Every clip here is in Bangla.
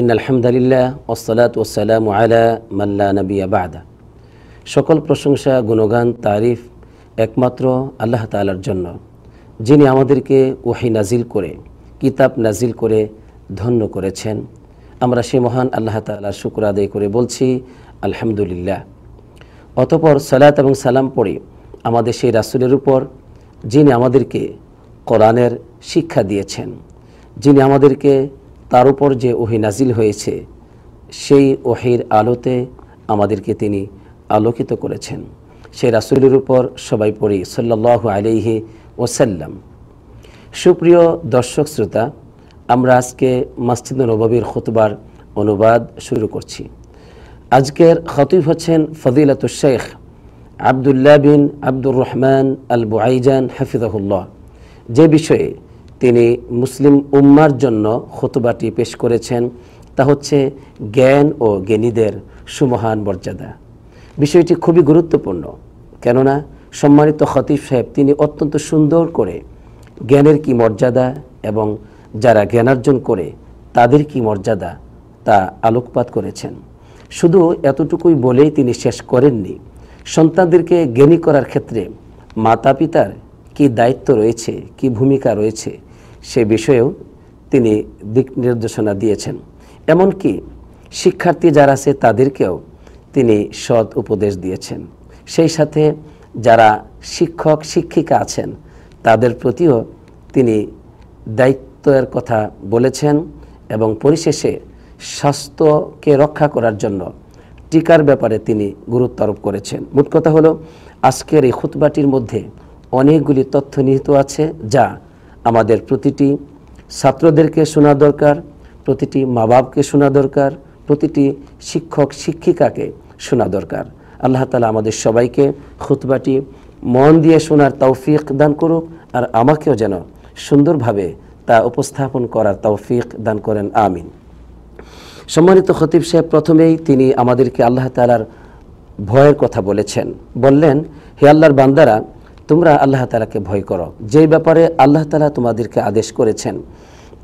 ইন আলহামদুলিল্লাহ ওসলাত ওসালাম আলা মাল্লা নবী আবাদা সকল প্রশংসা গুণগান তারিফ একমাত্র আল্লাহ তালার জন্য যিনি আমাদেরকে ওহি নাজিল করে কিতাব নাজিল করে ধন্য করেছেন আমরা সে মহান আল্লাহ তালার শুক্র আদায় করে বলছি আলহামদুলিল্লাহ অতপর সালাত এবং সালাম পড়ে আমাদের সেই রাসুলের উপর যিনি আমাদেরকে কোরআনের শিক্ষা দিয়েছেন যিনি আমাদেরকে তার উপর যে ওহি নাজিল হয়েছে সেই ওহির আলোতে আমাদেরকে তিনি আলোকিত করেছেন সেই রাসুলের উপর সবাই পড়ি সাল্লাহ আলিহি ওসাল্লাম সুপ্রিয় দর্শক শ্রোতা আমরা আজকে মাসজিদ নবাবির খুতবার অনুবাদ শুরু করছি আজকের খতিব হচ্ছেন ফজিলাত শেখ আবদুল্লাহ বিন আব্দুর রহমান আল বুআইজান হাফিজাহুল্লাহ যে বিষয়ে তিনি মুসলিম উম্মার জন্য খতুবাটি পেশ করেছেন তা হচ্ছে জ্ঞান ও জ্ঞানীদের সুমহান মর্যাদা বিষয়টি খুবই গুরুত্বপূর্ণ কেননা সম্মানিত হতিফ সাহেব তিনি অত্যন্ত সুন্দর করে জ্ঞানের কি মর্যাদা এবং যারা জ্ঞানার্জন করে তাদের কি মর্যাদা তা আলোকপাত করেছেন শুধু এতটুকুই বলেই তিনি শেষ করেননি সন্তানদেরকে জ্ঞানী করার ক্ষেত্রে মাতা পিতার কি দায়িত্ব রয়েছে কি ভূমিকা রয়েছে সে বিষয়েও তিনি দিক নির্দেশনা দিয়েছেন এমনকি শিক্ষার্থী যারা আছে তাদেরকেও তিনি সৎ উপদেশ দিয়েছেন সেই সাথে যারা শিক্ষক শিক্ষিকা আছেন তাদের প্রতিও তিনি দায়িত্বের কথা বলেছেন এবং পরিশেষে স্বাস্থ্যকে রক্ষা করার জন্য টিকার ব্যাপারে তিনি গুরুত্ব আরোপ করেছেন মোট কথা হলো আজকের এই খুতবাটির মধ্যে অনেকগুলি তথ্য নিহিত আছে যা আমাদের প্রতিটি ছাত্রদেরকে শোনা দরকার প্রতিটি মা বাপকে শোনা দরকার প্রতিটি শিক্ষক শিক্ষিকাকে শোনা দরকার আল্লাহ তালা আমাদের সবাইকে খুতবাটি মন দিয়ে শোনার তৌফিক দান করুক আর আমাকেও যেন সুন্দরভাবে তা উপস্থাপন করার তৌফিক দান করেন আমিন সম্মানিত খতিব সাহেব প্রথমেই তিনি আমাদেরকে আল্লাহ তালার ভয়ের কথা বলেছেন বললেন হে আল্লাহর বান্দারা তোমরা আল্লাহ তালাকে ভয় করো যেই ব্যাপারে আল্লাহ তালা তোমাদেরকে আদেশ করেছেন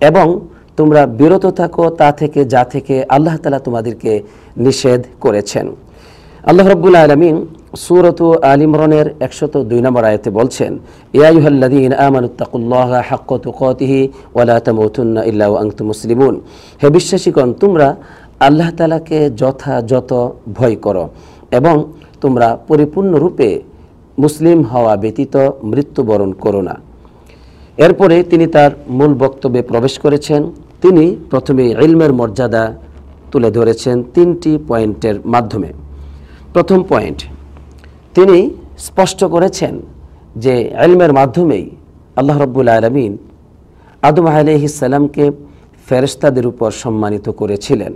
এবং তোমরা বিরত থাকো তা থেকে যা থেকে আল্লাহ তালা তোমাদেরকে নিষেধ করেছেন আল্লাহ রব্বুল আলমিন সুরত আল একশত দুই নম্বর আয়তে বলছেন ইয়াইহল্লাদিন আমানুত্তাকুল্লাহ হাক্ক তুকতিহি ওয়ালা তামুতুন্না ইল্লা মুসলিমুন হে বিশ্বাসীগণ তোমরা আল্লাহ তালাকে যথাযথ ভয় করো এবং তোমরা পরিপূর্ণরূপে মুসলিম হওয়া ব্যতীত মৃত্যুবরণ করো না এরপরে তিনি তার মূল বক্তব্যে প্রবেশ করেছেন তিনি প্রথমে ইলমের মর্যাদা তুলে ধরেছেন তিনটি পয়েন্টের মাধ্যমে প্রথম পয়েন্ট তিনি স্পষ্ট করেছেন যে ইলমের মাধ্যমেই আল্লাহ রব্বুল আলমিন আদম আলহিসাল্লামকে ফেরস্তাদের উপর সম্মানিত করেছিলেন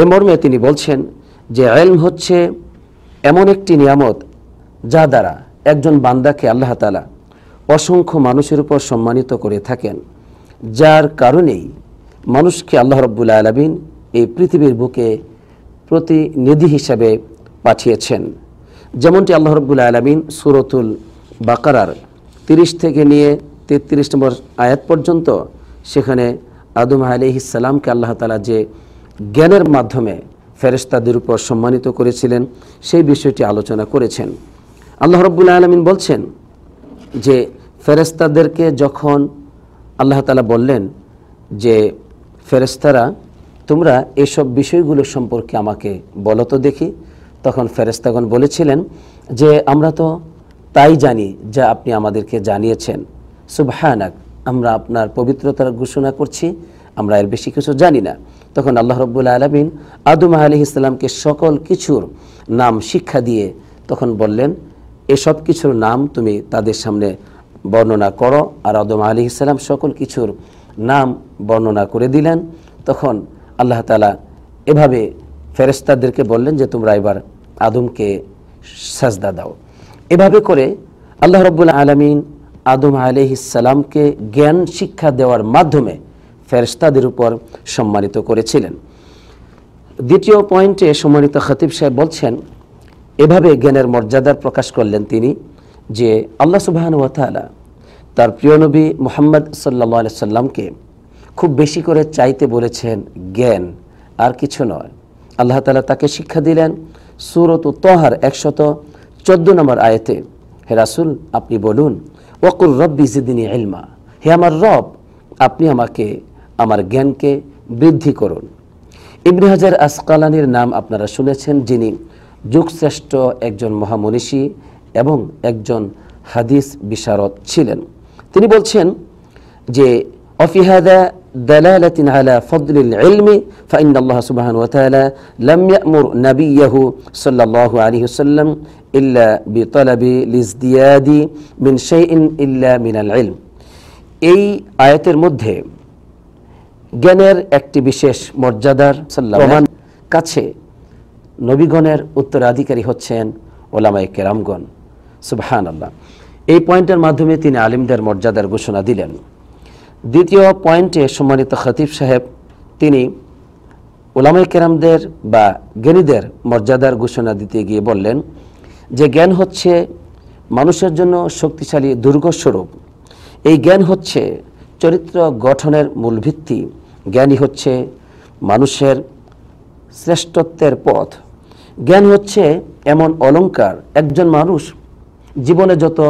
এ মর্মে তিনি বলছেন যে এলম হচ্ছে এমন একটি নিয়ামত যা দ্বারা একজন বান্দাকে আল্লাহ তালা অসংখ্য মানুষের উপর সম্মানিত করে থাকেন যার কারণেই মানুষকে আল্লাহ রব্বুল আলমিন এই পৃথিবীর বুকে প্রতিনিধি হিসাবে পাঠিয়েছেন যেমনটি আল্লাহ রব্বুল আলমিন সুরতুল বাকারার তিরিশ থেকে নিয়ে তেত্রিশ নম্বর আয়াত পর্যন্ত সেখানে আদম আলি ইসালামকে আল্লাহ তালা যে জ্ঞানের মাধ্যমে ফেরেস্তাদের উপর সম্মানিত করেছিলেন সেই বিষয়টি আলোচনা করেছেন আল্লাহ রব্বুল আলমিন বলছেন যে ফেরেস্তাদেরকে যখন আল্লাহ তালা বললেন যে ফেরেস্তারা তোমরা এসব বিষয়গুলো সম্পর্কে আমাকে বলো তো দেখি তখন ফেরেস্তাগণ বলেছিলেন যে আমরা তো তাই জানি যা আপনি আমাদেরকে জানিয়েছেন সুবাহানাক আমরা আপনার পবিত্রতার ঘোষণা করছি আমরা এর বেশি কিছু জানি না তখন আল্লাহ রব্বুল আলমিন আদম আলি ইসলামকে সকল কিছুর নাম শিক্ষা দিয়ে তখন বললেন এসব কিছুর নাম তুমি তাদের সামনে বর্ণনা করো আর আদম আলী ইসলাম সকল কিছুর নাম বর্ণনা করে দিলেন তখন আল্লাহ তালা এভাবে ফেরেস্তাদেরকে বললেন যে তোমরা এবার আদমকে সাজদা দাও এভাবে করে আল্লাহ রব্বুল আলমিন আদম আলিহিসাল্লামকে জ্ঞান শিক্ষা দেওয়ার মাধ্যমে ফেরস্তাদের উপর সম্মানিত করেছিলেন দ্বিতীয় পয়েন্টে সম্মানিত খতিব সাহেব বলছেন এভাবে জ্ঞানের মর্যাদার প্রকাশ করলেন তিনি যে আল্লাহ সুবাহন ওয়াতালা তার প্রিয় নবী মোহাম্মদ সাল্লা সাল্লামকে খুব বেশি করে চাইতে বলেছেন জ্ঞান আর কিছু নয় আল্লাহ তালা তাকে শিক্ষা দিলেন সুরত তহার একশত চোদ্দ নম্বর আয়তে হে রাসুল আপনি বলুন ওকুর রব জিদিনী এলমা হে আমার রব আপনি আমাকে আমার জ্ঞানকে বৃদ্ধি করুন ইবনে হাজার আসকালানির নাম আপনারা শুনেছেন যিনি যুগশ্রেষ্ঠ একজন মহামনীষী এবং একজন হাদিস বিশারদ ছিলেন তিনি বলছেন যে অফিহাদা دلالة على فضل العلم فإن الله سبحانه وتعالى لم يأمر نبيه صلى الله عليه وسلم إلا بطلب الازدياد من شيء إلا من العلم এই আয়াতের মধ্যে জ্ঞানের একটি বিশেষ মর্যাদার প্রমাণ কাছে নবীগণের উত্তরাধিকারী হচ্ছেন ওলামাই কেরামগণ সুবহান আল্লাহ এই পয়েন্টের মাধ্যমে তিনি আলিমদের মর্যাদার ঘোষণা দিলেন দ্বিতীয় পয়েন্টে সম্মানিত খতিব সাহেব তিনি ওলামাই কেরামদের বা জ্ঞানীদের মর্যাদার ঘোষণা দিতে গিয়ে বললেন যে জ্ঞান হচ্ছে মানুষের জন্য শক্তিশালী দুর্গস্বরূপ এই জ্ঞান হচ্ছে চরিত্র গঠনের মূল ভিত্তি জ্ঞানী হচ্ছে মানুষের শ্রেষ্ঠত্বের পথ জ্ঞান হচ্ছে এমন অলঙ্কার একজন মানুষ জীবনে যত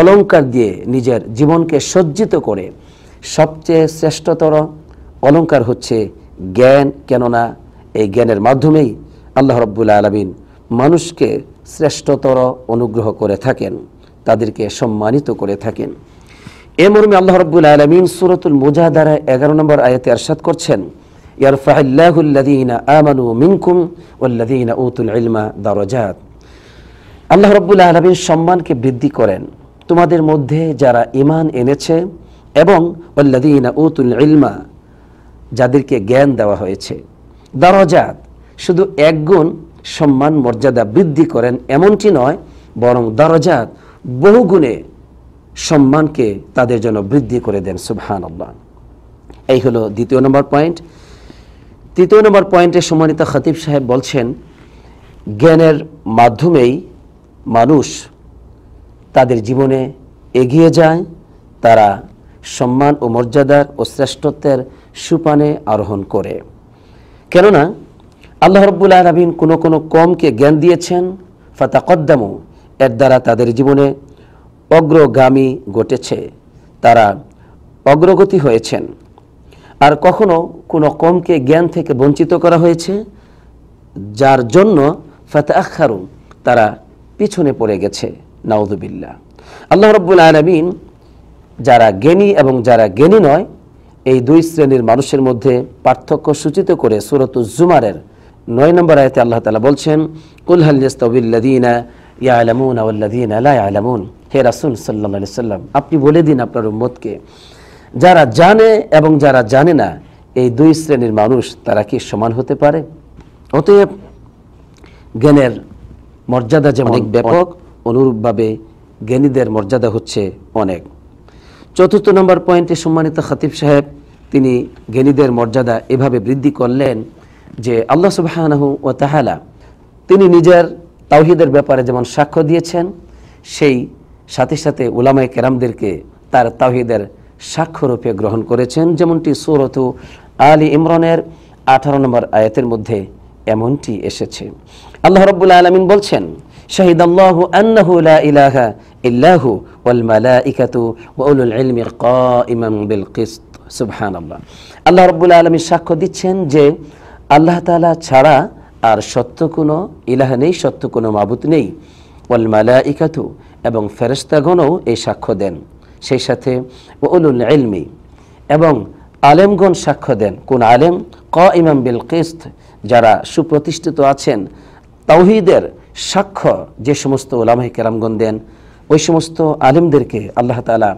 অলঙ্কার দিয়ে নিজের জীবনকে সজ্জিত করে সবচেয়ে শ্রেষ্ঠতর অলঙ্কার হচ্ছে জ্ঞান কেননা এই জ্ঞানের মাধ্যমেই আল্লাহ রব্বুল আলমিন মানুষকে শ্রেষ্ঠতর অনুগ্রহ করে থাকেন তাদেরকে সম্মানিত করে থাকেন এ মর্মে আল্লাহ রব্বুল আলমিন সুরতুল দ্বারা এগারো নম্বর আয়াতে আরশাদ করছেন يرفع الله الذين آمنوا منكم والذين أوتوا العلم درجات আল্লাহ রব্বুল আলমীর সম্মানকে বৃদ্ধি করেন তোমাদের মধ্যে যারা ইমান এনেছে এবং অল্লাদিনা উতুল ইলমা যাদেরকে জ্ঞান দেওয়া হয়েছে দরজাত শুধু একগুণ সম্মান মর্যাদা বৃদ্ধি করেন এমনটি নয় বরং দরজাত বহু গুণে সম্মানকে তাদের জন্য বৃদ্ধি করে দেন সুবহান আল্লাহ এই হলো দ্বিতীয় নম্বর পয়েন্ট তৃতীয় নম্বর পয়েন্টে সম্মানিত খাতিব সাহেব বলছেন জ্ঞানের মাধ্যমেই মানুষ তাদের জীবনে এগিয়ে যায় তারা সম্মান ও মর্যাদার ও শ্রেষ্ঠত্বের সুপানে আরোহণ করে কেননা আল্লাহ রব্বুল আলমিন কোনো কোনো কমকে জ্ঞান দিয়েছেন ফাতাকদ্দামু এর দ্বারা তাদের জীবনে অগ্রগামী ঘটেছে তারা অগ্রগতি হয়েছেন আর কখনো কোনো কমকে জ্ঞান থেকে বঞ্চিত করা হয়েছে যার জন্য ফাতাখারুন তারা পিছনে পড়ে গেছে নাউদুবিল্লা আল্লাহ রব্বুল আলমিন যারা জ্ঞানী এবং যারা জ্ঞানী নয় এই দুই শ্রেণীর মানুষের মধ্যে পার্থক্য সূচিত করে সুরতুজুমারের নয় নম্বর আয়তে আল্লাহ তালা বলছেন কুলহাল্লাদিনা ইয়ালামুন আল্লাদিন আলা আলামুন হে রাসুল সাল্লা সাল্লাম আপনি বলে দিন আপনার উম্মতকে যারা জানে এবং যারা জানে না এই দুই শ্রেণীর মানুষ তারা কি সমান হতে পারে অতএব জ্ঞানের মর্যাদা যেমন অনেক ব্যাপক অনুরূপভাবে জ্ঞানীদের মর্যাদা হচ্ছে অনেক চতুর্থ নম্বর পয়েন্টে সম্মানিত খাতিব সাহেব তিনি জ্ঞানীদের মর্যাদা এভাবে বৃদ্ধি করলেন যে আল্লাহ সুবাহানাহু ও তাহালা তিনি নিজের তাওহিদের ব্যাপারে যেমন সাক্ষ্য দিয়েছেন সেই সাথে সাথে ওলামায় কেরামদেরকে তার তাওহিদের সাক্ষ্যরূপে গ্রহণ করেছেন যেমনটি সৌরত আলী ইমরানের আঠারো নম্বর আয়াতের মধ্যে এমনটি এসেছে আল্লাহ রব্বুল্লা আলমিন বলছেন শাহিদ আল্লাহ আন্নাহু লা ইলাহা ইল্লাহু ওয়াল মালাইকাতু ওয়া উলুল ইলমি কাইমান বিল কিসত সুবহানাল্লাহ আল্লাহ রাব্বুল আলামিন সাক্ষ্য দিচ্ছেন যে আল্লাহ তাআলা ছাড়া আর সত্য কোনো ইলাহ নেই সত্য কোনো মাবুত নেই ওয়াল মালাইকাতু এবং ফেরেশতাগণও এই সাক্ষ্য দেন সেই সাথে উলুল ইলমি এবং আলেমগণ সাক্ষ্য দেন কোন আলেম ক ইমাম বিল কিস্ত যারা সুপ্রতিষ্ঠিত আছেন তাওহিদের সাক্ষ্য যে সমস্ত ওলামাহ কেরামগণ দেন ওই সমস্ত আলেমদেরকে আল্লাহ তালা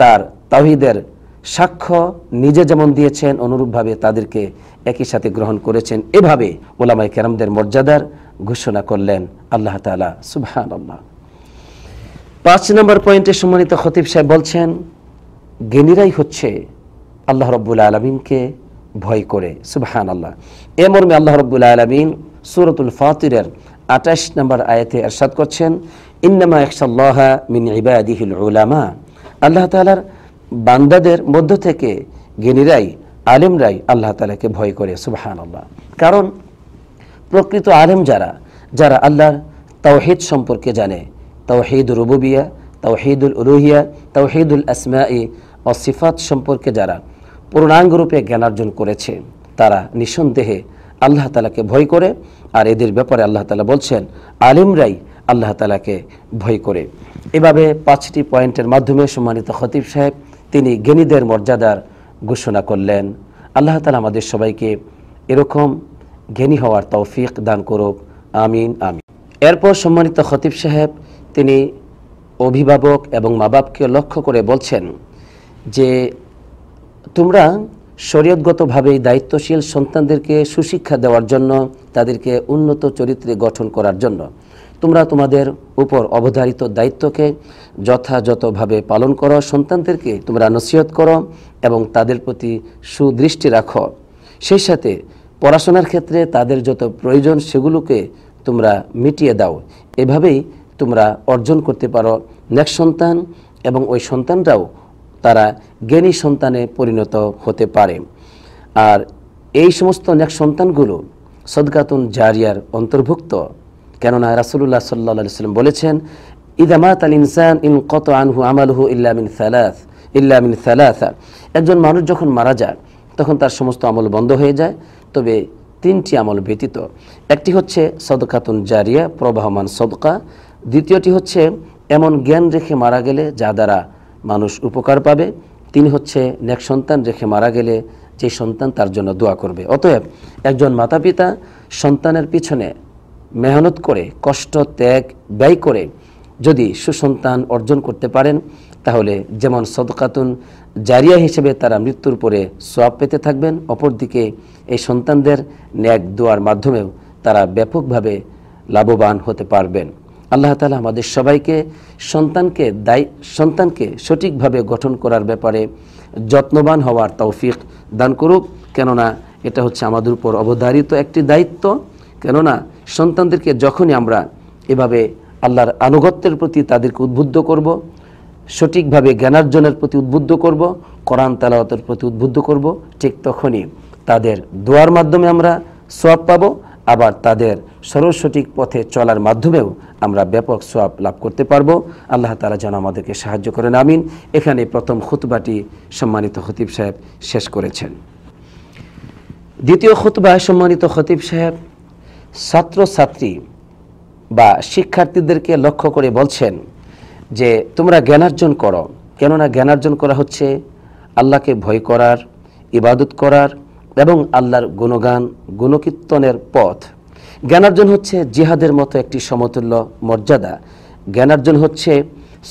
তার তাওহিদের সাক্ষ্য নিজে যেমন দিয়েছেন অনুরূপভাবে তাদেরকে একই সাথে গ্রহণ করেছেন এভাবে ওলামাই কেরামদের মর্যাদার ঘোষণা করলেন আল্লাহ তালা সুবাহ আল্লাহ পাঁচ নম্বর পয়েন্টে সম্মানিত খতিব সাহেব বলছেন জ্ঞানীরাই হচ্ছে আল্লাহ রব্বুল আলমিনকে ভয় করে সুবাহান আল্লাহ এ মর্মে আল্লাহ রব্বুল আলমিন সুরতুল ফাতিরের আঠাশ নম্বর আয়াতে এরশাদ করছেন ইন্নামা একসাল্লাহ মিন ইবাদিহিল উলামা আল্লাহ তালার বান্দাদের মধ্য থেকে জ্ঞানীরাই আলেমরাই আল্লাহ তালাকে ভয় করে সুবাহান আল্লাহ কারণ প্রকৃত আলেম যারা যারা আল্লাহর তাওহিদ সম্পর্কে জানে তৌহিদ রুবুবিয়া তৌহিদুল উলুহিয়া তৌহিদুল আসমাই ও সিফাত সম্পর্কে যারা পূর্ণাঙ্গরূপে জ্ঞানার্জন করেছে তারা নিঃসন্দেহে আল্লাহ তালাকে ভয় করে আর এদের ব্যাপারে আল্লাহ তালা বলছেন আলিমরাই আল্লাহ তালাকে ভয় করে এভাবে পাঁচটি পয়েন্টের মাধ্যমে সম্মানিত খতিব সাহেব তিনি জ্ঞানীদের মর্যাদার ঘোষণা করলেন আল্লাহ তালা আমাদের সবাইকে এরকম জ্ঞানী হওয়ার তৌফিক দান করুক আমিন আমিন এরপর সম্মানিত খতিব সাহেব তিনি অভিভাবক এবং মা বাপকে লক্ষ্য করে বলছেন যে তোমরা শরীয়তগতভাবে দায়িত্বশীল সন্তানদেরকে সুশিক্ষা দেওয়ার জন্য তাদেরকে উন্নত চরিত্রে গঠন করার জন্য তোমরা তোমাদের উপর অবধারিত দায়িত্বকে যথাযথভাবে পালন করো সন্তানদেরকে তোমরা নসিহত করো এবং তাদের প্রতি সুদৃষ্টি রাখো সেই সাথে পড়াশোনার ক্ষেত্রে তাদের যত প্রয়োজন সেগুলোকে তোমরা মিটিয়ে দাও এভাবেই তোমরা অর্জন করতে পারো নেক্সট সন্তান এবং ওই সন্তানরাও তারা জ্ঞানী সন্তানে পরিণত হতে পারে আর এই সমস্ত নেক্সট সন্তানগুলো সদগাতুন জারিয়ার অন্তর্ভুক্ত কেননা রাসুল্লাহ সাল্লা সাল্লাম বলেছেন ইদামাত আল ইনসান ইন কত আনহু আমালহু ইল্লামিন সালাস ইল্লামিন সালাসা একজন মানুষ যখন মারা যায় তখন তার সমস্ত আমল বন্ধ হয়ে যায় তবে তিনটি আমল ব্যতীত একটি হচ্ছে সদকাতুন জারিয়া প্রবাহমান সদকা দ্বিতীয়টি হচ্ছে এমন জ্ঞান রেখে মারা গেলে যা দ্বারা মানুষ উপকার পাবে তিনি হচ্ছে নেক সন্তান রেখে মারা গেলে যে সন্তান তার জন্য দোয়া করবে অতএব একজন মাতা পিতা সন্তানের পিছনে মেহনত করে কষ্ট ত্যাগ ব্যয় করে যদি সুসন্তান অর্জন করতে পারেন তাহলে যেমন সদকাতুন জারিয়া হিসেবে তারা মৃত্যুর পরে সোয়াব পেতে থাকবেন অপরদিকে এই সন্তানদের ন্যাক দোয়ার মাধ্যমেও তারা ব্যাপকভাবে লাভবান হতে পারবেন আল্লাহ তালা আমাদের সবাইকে সন্তানকে দায় সন্তানকে সঠিকভাবে গঠন করার ব্যাপারে যত্নবান হওয়ার তৌফিক দান করুক কেননা এটা হচ্ছে আমাদের উপর অবধারিত একটি দায়িত্ব কেননা সন্তানদেরকে যখনই আমরা এভাবে আল্লাহর আনুগত্যের প্রতি তাদেরকে উদ্বুদ্ধ করব সঠিকভাবে জ্ঞানার্জনের প্রতি উদ্বুদ্ধ করব কোরআন তালাওয়াতের প্রতি উদ্বুদ্ধ করব ঠিক তখনই তাদের দোয়ার মাধ্যমে আমরা সোয়াব পাবো আবার তাদের সরস্বতিক পথে চলার মাধ্যমেও আমরা ব্যাপক সোয়াব লাভ করতে পারব আল্লাহ তালা যেন আমাদেরকে সাহায্য করেন আমিন এখানে প্রথম খুতবাটি সম্মানিত হতিব সাহেব শেষ করেছেন দ্বিতীয় খুতবায় সম্মানিত হতিব সাহেব ছাত্রছাত্রী বা শিক্ষার্থীদেরকে লক্ষ্য করে বলছেন যে তোমরা জ্ঞানার্জন করো কেননা জ্ঞানার্জন করা হচ্ছে আল্লাহকে ভয় করার ইবাদত করার এবং আল্লাহর গুণগান গুণকীর্তনের পথ জ্ঞানার্জন হচ্ছে জিহাদের মতো একটি সমতুল্য মর্যাদা জ্ঞানার্জন হচ্ছে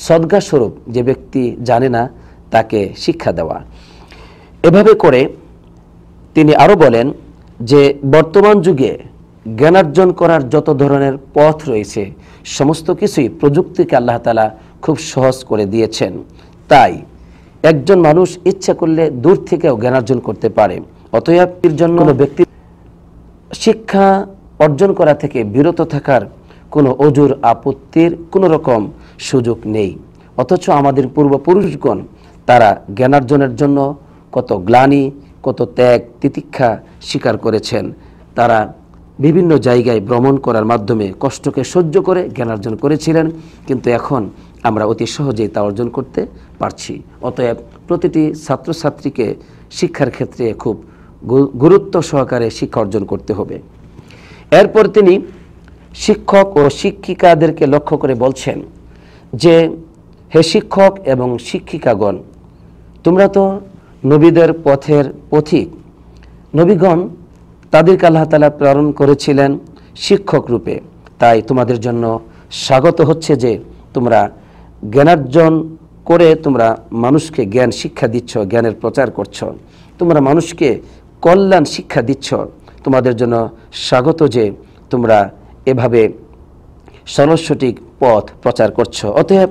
সদ্গাস্বরূপ যে ব্যক্তি জানে না তাকে শিক্ষা দেওয়া এভাবে করে তিনি আরও বলেন যে বর্তমান যুগে জ্ঞানার্জন করার যত ধরনের পথ রয়েছে সমস্ত কিছুই প্রযুক্তিকে আল্লাহ তালা খুব সহজ করে দিয়েছেন তাই একজন মানুষ ইচ্ছা করলে দূর থেকেও জ্ঞানার্জন করতে পারে অতএব জন্য ব্যক্তি শিক্ষা অর্জন করা থেকে বিরত থাকার কোনো অজুর আপত্তির কোনো রকম সুযোগ নেই অথচ আমাদের পূর্বপুরুষগণ তারা জ্ঞানার্জনের জন্য কত গ্লানি কত ত্যাগ তিতিক্ষা স্বীকার করেছেন তারা বিভিন্ন জায়গায় ভ্রমণ করার মাধ্যমে কষ্টকে সহ্য করে জ্ঞানার্জন করেছিলেন কিন্তু এখন আমরা অতি সহজেই তা অর্জন করতে পারছি অতএব প্রতিটি ছাত্রছাত্রীকে শিক্ষার ক্ষেত্রে খুব গুরুত্ব সহকারে শিক্ষা অর্জন করতে হবে এরপর তিনি শিক্ষক ও শিক্ষিকাদেরকে লক্ষ্য করে বলছেন যে হে শিক্ষক এবং শিক্ষিকাগণ তোমরা তো নবীদের পথের পথিক নবীগণ তাদেরকে আল্লাহ তালা প্রেরণ করেছিলেন শিক্ষক রূপে তাই তোমাদের জন্য স্বাগত হচ্ছে যে তোমরা জ্ঞানার্জন করে তোমরা মানুষকে জ্ঞান শিক্ষা দিচ্ছ জ্ঞানের প্রচার করছ তোমরা মানুষকে কল্যাণ শিক্ষা দিচ্ছ তোমাদের জন্য স্বাগত যে তোমরা এভাবে সরস্বতিক পথ প্রচার করছো অতএব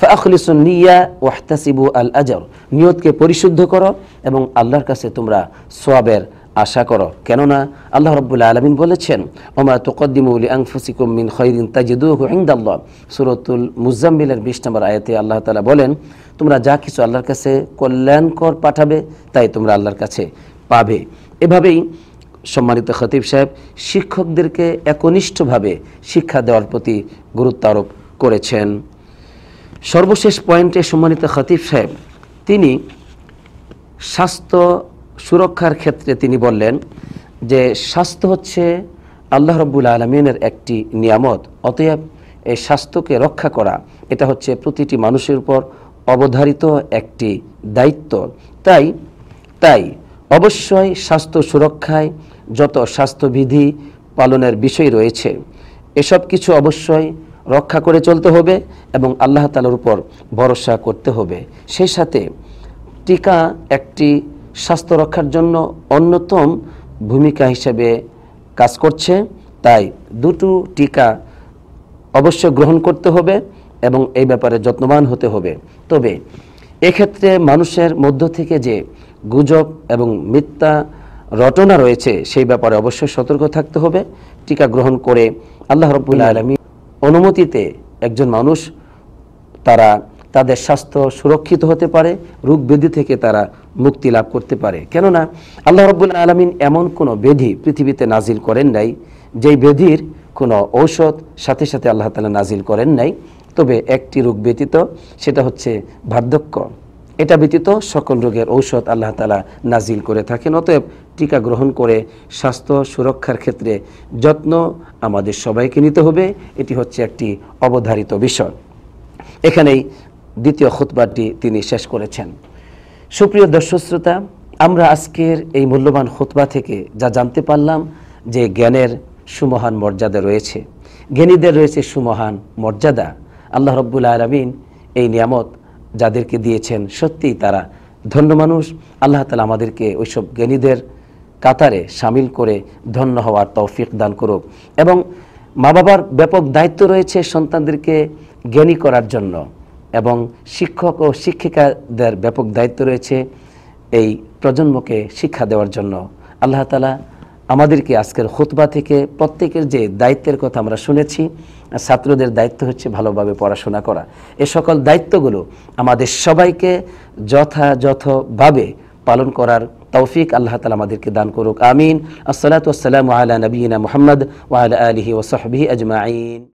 ফাখলিসুন্নিয়া ওয়াহতাসিবু আল আজর নিয়তকে পরিশুদ্ধ করো এবং আল্লাহর কাছে তোমরা সোয়াবের আশা করো কেননা আল্লাহ রব্বুল্লা আলমিন বলেছেন ওমা তোকদ্দিমউলি আংফুসিকুম মিন তাজিদু হিন্দাল্লাহ সুরতুল মুজাম্মিলের বিশ নম্বর আয়াতে আল্লাহ তালা বলেন তোমরা যা কিছু আল্লাহর কাছে কল্যাণকর পাঠাবে তাই তোমরা আল্লাহর কাছে পাবে এভাবেই সম্মানিত খতিব সাহেব শিক্ষকদেরকে একনিষ্ঠভাবে শিক্ষা দেওয়ার প্রতি গুরুত্ব আরোপ করেছেন সর্বশেষ পয়েন্টে সম্মানিত খতিব সাহেব তিনি স্বাস্থ্য সুরক্ষার ক্ষেত্রে তিনি বললেন যে স্বাস্থ্য হচ্ছে আল্লাহ রব্বুল আলমিনের একটি নিয়ামত অতএব এই স্বাস্থ্যকে রক্ষা করা এটা হচ্ছে প্রতিটি মানুষের উপর অবধারিত একটি দায়িত্ব তাই তাই অবশ্যই স্বাস্থ্য সুরক্ষায় যত স্বাস্থ্যবিধি পালনের বিষয় রয়েছে এসব কিছু অবশ্যই রক্ষা করে চলতে হবে এবং আল্লাহ তালার উপর ভরসা করতে হবে সেই সাথে টিকা একটি স্বাস্থ্য রক্ষার জন্য অন্যতম ভূমিকা হিসেবে কাজ করছে তাই দুটো টিকা অবশ্যই গ্রহণ করতে হবে এবং এই ব্যাপারে যত্নবান হতে হবে তবে এক্ষেত্রে মানুষের মধ্য থেকে যে গুজব এবং মিথ্যা রটনা রয়েছে সেই ব্যাপারে অবশ্যই সতর্ক থাকতে হবে টিকা গ্রহণ করে আল্লাহ রবুল্লা আলমী অনুমতিতে একজন মানুষ তারা তাদের স্বাস্থ্য সুরক্ষিত হতে পারে রোগ ব্যাধি থেকে তারা মুক্তি লাভ করতে পারে কেননা আল্লাহ রব্বুল্লা আলমিন এমন কোনো বেধি পৃথিবীতে নাজিল করেন নাই যেই বেধির কোনো ঔষধ সাথে সাথে আল্লাহ তালা নাজিল করেন নাই তবে একটি রোগ ব্যতীত সেটা হচ্ছে বার্ধক্য এটা ব্যতীত সকল রোগের ঔষধ আল্লাহ তালা নাজিল করে থাকেন অতএব টিকা গ্রহণ করে স্বাস্থ্য সুরক্ষার ক্ষেত্রে যত্ন আমাদের সবাইকে নিতে হবে এটি হচ্ছে একটি অবধারিত বিষয় এখানেই দ্বিতীয় খুতবাটি তিনি শেষ করেছেন সুপ্রিয় দর্শশ্রোতা আমরা আজকের এই মূল্যবান খুতবা থেকে যা জানতে পারলাম যে জ্ঞানের সুমহান মর্যাদা রয়েছে জ্ঞানীদের রয়েছে সুমহান মর্যাদা আল্লাহ রব্বুল আলমিন এই নিয়ামত যাদেরকে দিয়েছেন সত্যিই তারা ধন্য মানুষ আল্লাহ তালা আমাদেরকে ওইসব জ্ঞানীদের কাতারে সামিল করে ধন্য হওয়ার তৌফিক দান করুক এবং মা বাবার ব্যাপক দায়িত্ব রয়েছে সন্তানদেরকে জ্ঞানী করার জন্য এবং শিক্ষক ও শিক্ষিকাদের ব্যাপক দায়িত্ব রয়েছে এই প্রজন্মকে শিক্ষা দেওয়ার জন্য আল্লাহ তালা আমাদেরকে আজকের খুতবা থেকে প্রত্যেকের যে দায়িত্বের কথা আমরা শুনেছি ছাত্রদের দায়িত্ব হচ্ছে ভালোভাবে পড়াশোনা করা এ সকল দায়িত্বগুলো আমাদের সবাইকে যথাযথভাবে পালন করার তৌফিক আল্লাহ তালা আমাদেরকে দান করুক আমিন আসসালাত আসসালাম আলা নবীনা মোহাম্মদ ওয়াল আলহি ওসহবি আজমাইন